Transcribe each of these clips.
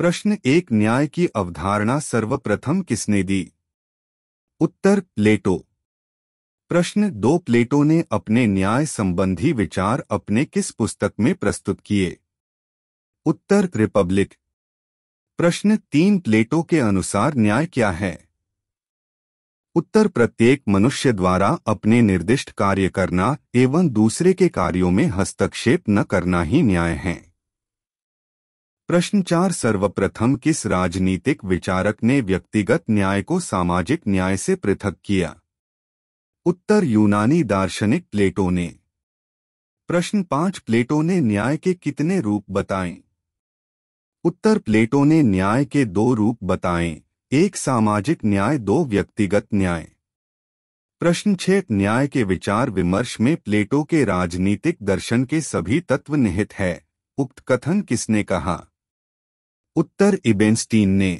प्रश्न एक न्याय की अवधारणा सर्वप्रथम किसने दी उत्तर प्लेटो प्रश्न दो प्लेटो ने अपने न्याय संबंधी विचार अपने किस पुस्तक में प्रस्तुत किए उत्तर रिपब्लिक प्रश्न तीन प्लेटो के अनुसार न्याय क्या है उत्तर प्रत्येक मनुष्य द्वारा अपने निर्दिष्ट कार्य करना एवं दूसरे के कार्यों में हस्तक्षेप न करना ही न्याय है प्रश्न चार सर्वप्रथम किस राजनीतिक विचारक ने व्यक्तिगत न्याय को सामाजिक न्याय से पृथक किया उत्तर यूनानी दार्शनिक प्लेटो ने प्रश्न पांच प्लेटो ने न्याय के कितने रूप बताएं? उत्तर प्लेटो ने न्याय के दो रूप बताएं, एक सामाजिक न्याय दो व्यक्तिगत न्याय प्रश्न छेद न्याय के विचार विमर्श में प्लेटो के राजनीतिक दर्शन के सभी तत्व निहित है उक्त कथन किसने कहा उत्तर इबेंस्टीन ने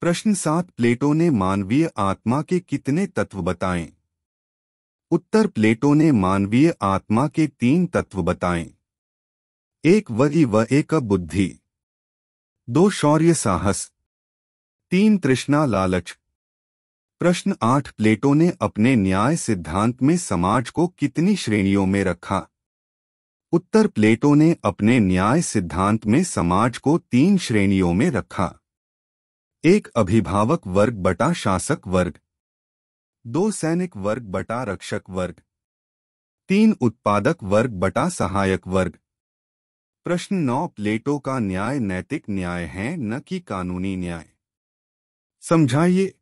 प्रश्न सात प्लेटो ने मानवीय आत्मा के कितने तत्व बताएं? उत्तर प्लेटो ने मानवीय आत्मा के तीन तत्व बताएं। एक वही व एक बुद्धि दो शौर्य साहस तीन तृष्णा लालच प्रश्न आठ प्लेटो ने अपने न्याय सिद्धांत में समाज को कितनी श्रेणियों में रखा उत्तर प्लेटो ने अपने न्याय सिद्धांत में समाज को तीन श्रेणियों में रखा एक अभिभावक वर्ग बटा शासक वर्ग दो सैनिक वर्ग बटा रक्षक वर्ग तीन उत्पादक वर्ग बटा सहायक वर्ग प्रश्न नौ प्लेटो का न्याय नैतिक न्याय है न कि कानूनी न्याय समझाइए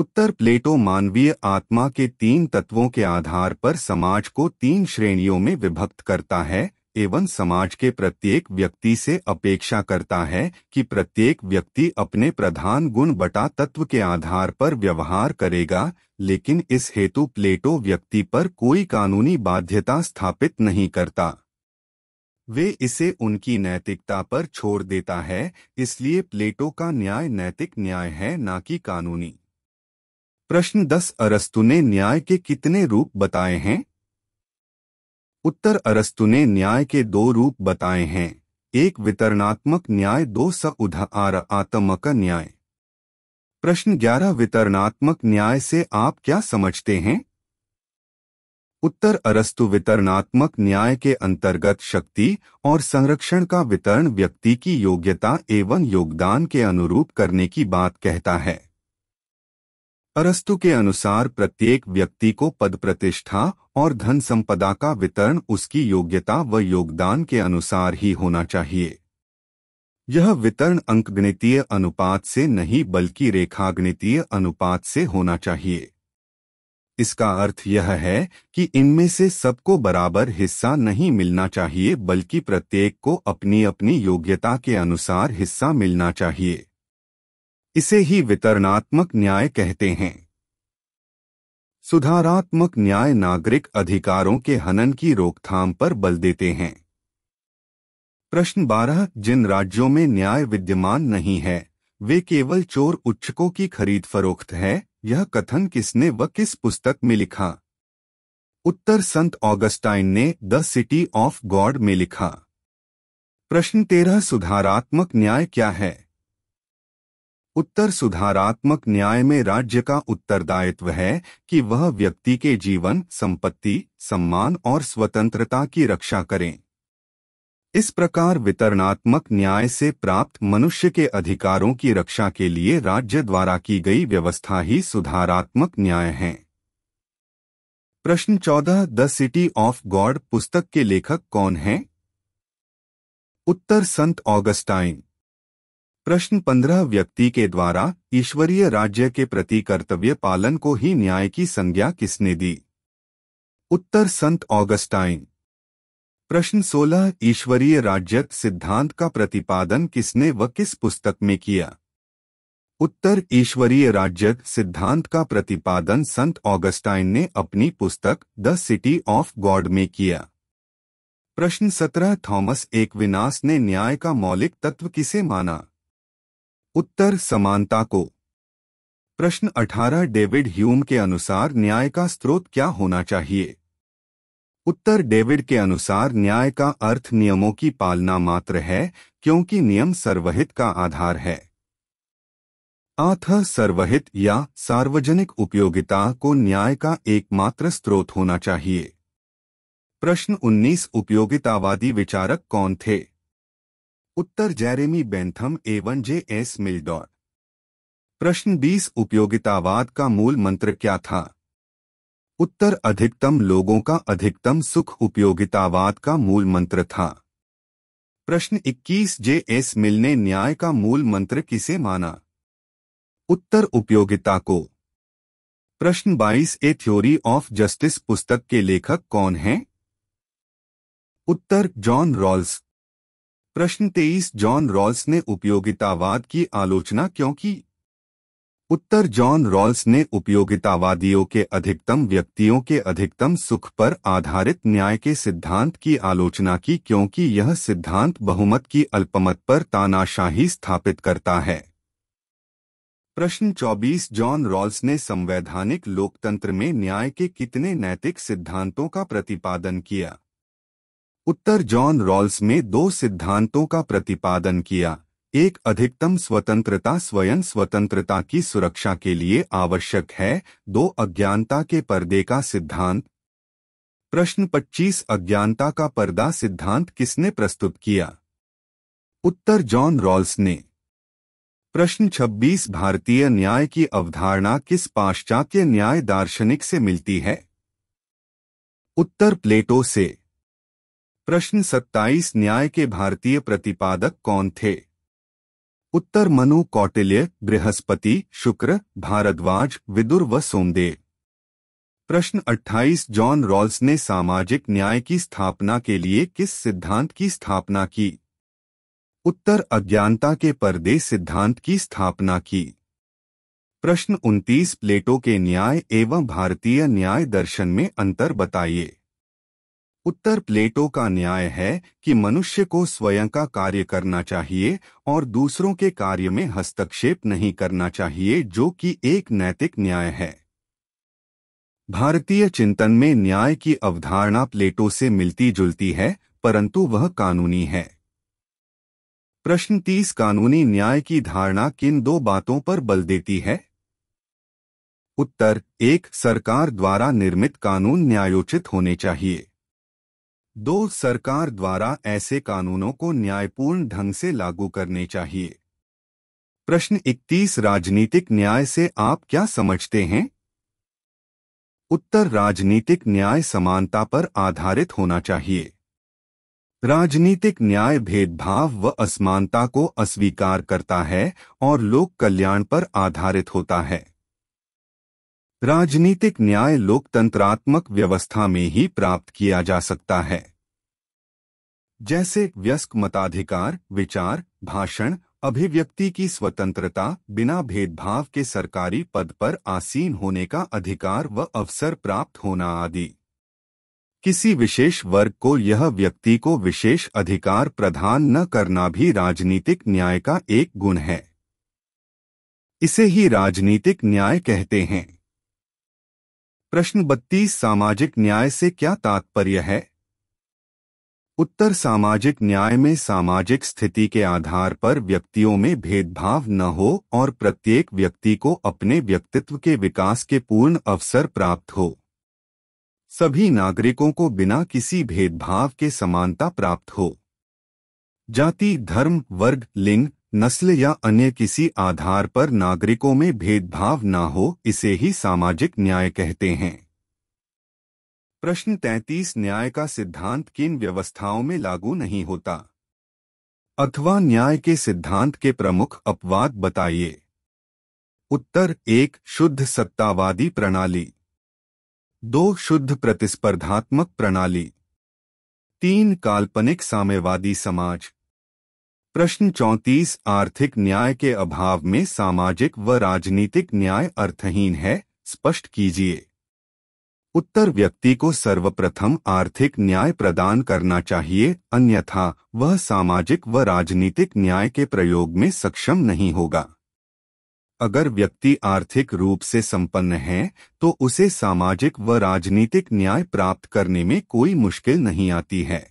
उत्तर प्लेटो मानवीय आत्मा के तीन तत्वों के आधार पर समाज को तीन श्रेणियों में विभक्त करता है एवं समाज के प्रत्येक व्यक्ति से अपेक्षा करता है कि प्रत्येक व्यक्ति अपने प्रधान गुण बटा तत्व के आधार पर व्यवहार करेगा लेकिन इस हेतु प्लेटो व्यक्ति पर कोई कानूनी बाध्यता स्थापित नहीं करता वे इसे उनकी नैतिकता पर छोड़ देता है इसलिए प्लेटो का न्याय नैतिक न्याय है न कि कानूनी प्रश्न दस अरस्तु ने न्याय के कितने रूप बताए हैं उत्तर अरस्तु ने न्याय के दो रूप बताए हैं एक वितरणात्मक न्याय दो स उधार आत्मक न्याय प्रश्न ग्यारह वितरणात्मक न्याय से आप क्या समझते हैं उत्तर अरस्तु वितरणात्मक न्याय के अंतर्गत शक्ति और संरक्षण का वितरण व्यक्ति की योग्यता एवं योगदान के अनुरूप करने की बात कहता है अरस्तु के अनुसार प्रत्येक व्यक्ति को पद प्रतिष्ठा और धन संपदा का वितरण उसकी योग्यता व योगदान के अनुसार ही होना चाहिए यह वितरण अंकगणितीय अनुपात से नहीं बल्कि रेखागणितीय अनुपात से होना चाहिए इसका अर्थ यह है कि इनमें से सबको बराबर हिस्सा नहीं मिलना चाहिए बल्कि प्रत्येक को अपनी अपनी योग्यता के अनुसार हिस्सा मिलना चाहिए इसे ही वितरणात्मक न्याय कहते हैं सुधारात्मक न्याय नागरिक अधिकारों के हनन की रोकथाम पर बल देते हैं प्रश्न बारह जिन राज्यों में न्याय विद्यमान नहीं है वे केवल चोर उच्चकों की खरीद फरोख्त है यह कथन किसने व किस पुस्तक में लिखा उत्तर संत ऑगस्टाइन ने द सिटी ऑफ गॉड में लिखा प्रश्न तेरह सुधारात्मक न्याय क्या है उत्तर सुधारात्मक न्याय में राज्य का उत्तरदायित्व है कि वह व्यक्ति के जीवन संपत्ति सम्मान और स्वतंत्रता की रक्षा करें इस प्रकार वितरणात्मक न्याय से प्राप्त मनुष्य के अधिकारों की रक्षा के लिए राज्य द्वारा की गई व्यवस्था ही सुधारात्मक न्याय है प्रश्न चौदह द सिटी ऑफ गॉड पुस्तक के लेखक कौन हैं? उत्तर संत ऑगस्टाइन प्रश्न पंद्रह व्यक्ति के द्वारा ईश्वरीय राज्य के प्रति कर्तव्य पालन को ही न्याय की संज्ञा किसने दी उत्तर संत ऑगस्टाइन प्रश्न सोलह ईश्वरीय राज्य सिद्धांत का प्रतिपादन किसने व किस पुस्तक में किया उत्तर ईश्वरीय राज्य सिद्धांत का प्रतिपादन संत ऑगस्टाइन ने अपनी पुस्तक द सिटी ऑफ गॉड में किया प्रश्न सत्रह थॉमस एक विनाश ने न्याय का मौलिक तत्व किसे माना उत्तर समानता को प्रश्न 18 डेविड ह्यूम के अनुसार न्याय का स्रोत क्या होना चाहिए उत्तर डेविड के अनुसार न्याय का अर्थ नियमों की पालना मात्र है क्योंकि नियम सर्वहित का आधार है आथ सर्वहित या सार्वजनिक उपयोगिता को न्याय का एकमात्र स्रोत होना चाहिए प्रश्न 19 उपयोगितावादी विचारक कौन थे उत्तर जेरेमी बेंथम एवं जे एस मिलडोर प्रश्न 20 उपयोगितावाद का मूल मंत्र क्या था उत्तर अधिकतम लोगों का अधिकतम सुख उपयोगितावाद का मूल मंत्र था प्रश्न 21 जे एस मिल ने न्याय का मूल मंत्र किसे माना उत्तर उपयोगिता को प्रश्न 22 ए थ्योरी ऑफ जस्टिस पुस्तक के लेखक कौन हैं? उत्तर जॉन रॉल्स प्रश्न तेईस जॉन रॉल्स ने उपयोगितावाद की आलोचना क्यों की उत्तर जॉन रॉल्स ने उपयोगितावादियों के अधिकतम व्यक्तियों के अधिकतम सुख पर आधारित न्याय के सिद्धांत की आलोचना की क्योंकि यह सिद्धांत बहुमत की अल्पमत पर तानाशाही स्थापित करता है प्रश्न 24 जॉन रॉल्स ने संवैधानिक लोकतंत्र में न्याय के कितने नैतिक सिद्धांतों का प्रतिपादन किया उत्तर जॉन रॉल्स ने दो सिद्धांतों का प्रतिपादन किया एक अधिकतम स्वतंत्रता स्वयं स्वतंत्रता की सुरक्षा के लिए आवश्यक है दो अज्ञानता के पर्दे का सिद्धांत प्रश्न 25 अज्ञानता का पर्दा सिद्धांत किसने प्रस्तुत किया उत्तर जॉन रॉल्स ने प्रश्न 26 भारतीय न्याय की अवधारणा किस पाश्चात्य न्याय दार्शनिक से मिलती है उत्तर प्लेटो से प्रश्न 27 न्याय के भारतीय प्रतिपादक कौन थे उत्तर मनु कौटिल्य बृहस्पति शुक्र भारद्वाज विदुर व सोमदेव प्रश्न 28 जॉन रॉल्स ने सामाजिक न्याय की स्थापना के लिए किस सिद्धांत की स्थापना की उत्तर अज्ञानता के पर्दे सिद्धांत की स्थापना की प्रश्न 29 प्लेटो के न्याय एवं भारतीय न्याय दर्शन में अंतर बताइए उत्तर प्लेटो का न्याय है कि मनुष्य को स्वयं का कार्य करना चाहिए और दूसरों के कार्य में हस्तक्षेप नहीं करना चाहिए जो कि एक नैतिक न्याय है भारतीय चिंतन में न्याय की अवधारणा प्लेटो से मिलती जुलती है परंतु वह कानूनी है प्रश्न तीस कानूनी न्याय की धारणा किन दो बातों पर बल देती है उत्तर एक सरकार द्वारा निर्मित कानून न्यायोचित होने चाहिए दो सरकार द्वारा ऐसे कानूनों को न्यायपूर्ण ढंग से लागू करने चाहिए प्रश्न 31 राजनीतिक न्याय से आप क्या समझते हैं उत्तर राजनीतिक न्याय समानता पर आधारित होना चाहिए राजनीतिक न्याय भेदभाव व असमानता को अस्वीकार करता है और लोक कल्याण पर आधारित होता है राजनीतिक न्याय लोकतंत्रात्मक व्यवस्था में ही प्राप्त किया जा सकता है जैसे व्यस्क मताधिकार विचार भाषण अभिव्यक्ति की स्वतंत्रता बिना भेदभाव के सरकारी पद पर आसीन होने का अधिकार व अवसर प्राप्त होना आदि किसी विशेष वर्ग को यह व्यक्ति को विशेष अधिकार प्रदान न करना भी राजनीतिक न्याय का एक गुण है इसे ही राजनीतिक न्याय कहते हैं प्रश्न बत्तीस सामाजिक न्याय से क्या तात्पर्य है उत्तर सामाजिक न्याय में सामाजिक स्थिति के आधार पर व्यक्तियों में भेदभाव न हो और प्रत्येक व्यक्ति को अपने व्यक्तित्व के विकास के पूर्ण अवसर प्राप्त हो सभी नागरिकों को बिना किसी भेदभाव के समानता प्राप्त हो जाति धर्म वर्ग लिंग नस्ल या अन्य किसी आधार पर नागरिकों में भेदभाव ना हो इसे ही सामाजिक न्याय कहते हैं प्रश्न 33 न्याय का सिद्धांत किन व्यवस्थाओं में लागू नहीं होता अथवा न्याय के सिद्धांत के प्रमुख अपवाद बताइए उत्तर एक शुद्ध सत्तावादी प्रणाली दो शुद्ध प्रतिस्पर्धात्मक प्रणाली तीन काल्पनिक साम्यवादी समाज प्रश्न चौंतीस आर्थिक न्याय के अभाव में सामाजिक व राजनीतिक न्याय अर्थहीन है स्पष्ट कीजिए उत्तर व्यक्ति को सर्वप्रथम आर्थिक न्याय प्रदान करना चाहिए अन्यथा वह सामाजिक व राजनीतिक न्याय के प्रयोग में सक्षम नहीं होगा अगर व्यक्ति आर्थिक रूप से संपन्न है तो उसे सामाजिक व राजनीतिक न्याय प्राप्त करने में कोई मुश्किल नहीं आती है